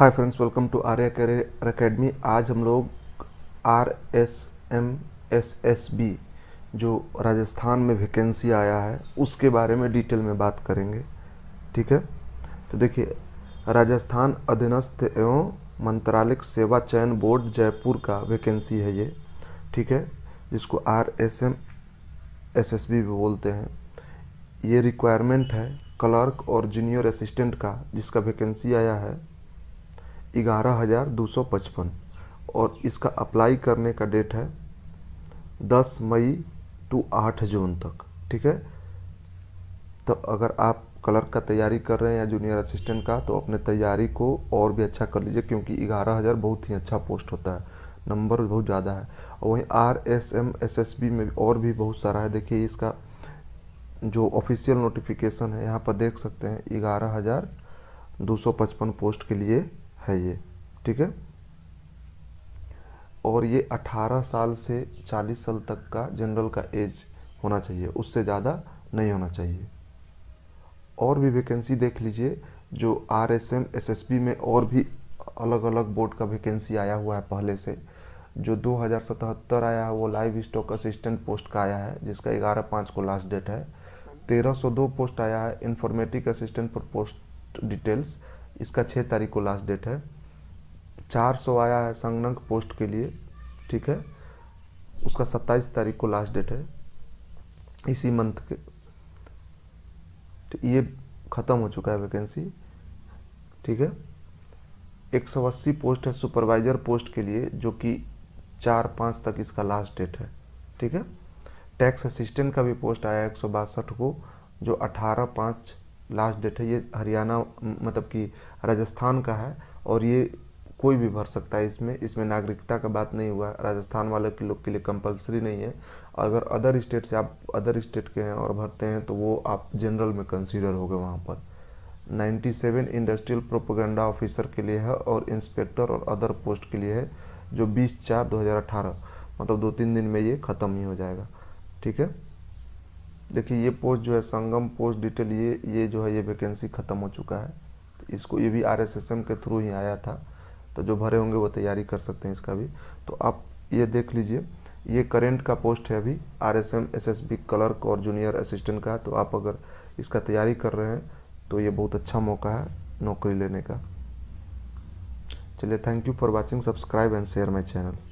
hi friends welcome to Arya career academy आज हम लोग R S M S S B जो राजस्थान में वैकेंसी आया है उसके बारे में डिटेल में बात करेंगे ठीक है तो देखिए राजस्थान अधीनस्थ एवं मंत्रालयिक सेवा चयन बोर्ड जयपुर का वैकेंसी है ये ठीक है जिसको R S M S S B भी बोलते हैं ये रिक्वायरमेंट है क्लर्क और जूनियर असिस्टेंट का जिसका वैकेंसी आया है ग्यारह हज़ार दो सौ पचपन और इसका अप्लाई करने का डेट है दस मई टू आठ जून तक ठीक है तो अगर आप क्लर्क का तैयारी कर रहे हैं या जूनियर असिस्टेंट का तो अपने तैयारी को और भी अच्छा कर लीजिए क्योंकि ग्यारह हज़ार बहुत ही अच्छा पोस्ट होता है नंबर बहुत ज़्यादा है और वहीं R S M S S B में और भी बहुत सारा है देखिए इसका जो ऑफिशियल नोटिफिकेशन है यहाँ पर देख सकते हैं ग्यारह हज़ार दो सौ पचपन पोस्ट के लिए है ये ठीक है और ये 18 साल से 40 साल तक का जनरल का एज होना चाहिए उससे ज़्यादा नहीं होना चाहिए और भी वैकेंसी देख लीजिए जो R S M S S P में और भी अलग अलग बोर्ड का वैकेंसी आया हुआ है पहले से जो 2077 आया है वो लाइव स्टॉक असिस्टेंट पोस्ट का आया है जिसका ग्यारह पाँच को लास्ट डेट है 1302 पोस्ट आया है इन्फॉर्मेटिक असिस्टेंट पर पोस्ट डिटेल्स इसका छः तारीख को लास्ट डेट है चार सौ आया है संगनंग पोस्ट के लिए ठीक है उसका सत्ताईस तारीख को लास्ट डेट है इसी मंथ के तो ये ख़त्म हो चुका है वैकेंसी ठीक है एक सौ अस्सी पोस्ट है सुपरवाइज़र पोस्ट के लिए जो कि चार पाँच तक इसका लास्ट डेट है ठीक है टैक्स असिस्टेंट का भी पोस्ट आया एक सौ बासठ को जो अठारह पाँच लास्ट डेट है ये हरियाणा मतलब कि राजस्थान का है और ये कोई भी भर सकता है इसमें इसमें नागरिकता का बात नहीं हुआ राजस्थान वाले के लोग के लिए कंपलसरी नहीं है अगर अदर स्टेट से आप अदर स्टेट के हैं और भरते हैं तो वो आप जनरल में कंसीडर हो गए वहाँ पर 97 इंडस्ट्रियल प्रोपोगंडा ऑफिसर के लिए है और इंस्पेक्टर और अदर पोस्ट के लिए है जो बीस चार दो मतलब दो तीन दिन में ये ख़त्म ही हो जाएगा ठीक है देखिए ये पोस्ट जो है संगम पोस्ट डिटेल ये ये जो है ये वैकेंसी ख़त्म हो चुका है तो इसको ये भी आर के थ्रू ही आया था तो जो भरे होंगे वो तैयारी कर सकते हैं इसका भी तो आप ये देख लीजिए ये करेंट का पोस्ट है अभी R S M S S B clerk और जूनियर असिस्टेंट का तो आप अगर इसका तैयारी कर रहे हैं तो ये बहुत अच्छा मौका है नौकरी लेने का चलिए thank you for watching subscribe and share my channel